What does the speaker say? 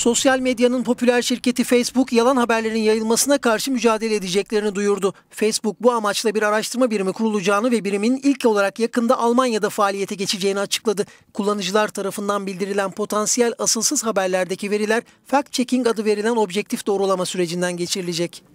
Sosyal medyanın popüler şirketi Facebook yalan haberlerin yayılmasına karşı mücadele edeceklerini duyurdu. Facebook bu amaçla bir araştırma birimi kurulacağını ve birimin ilk olarak yakında Almanya'da faaliyete geçeceğini açıkladı. Kullanıcılar tarafından bildirilen potansiyel asılsız haberlerdeki veriler fact-checking adı verilen objektif doğrulama sürecinden geçirilecek.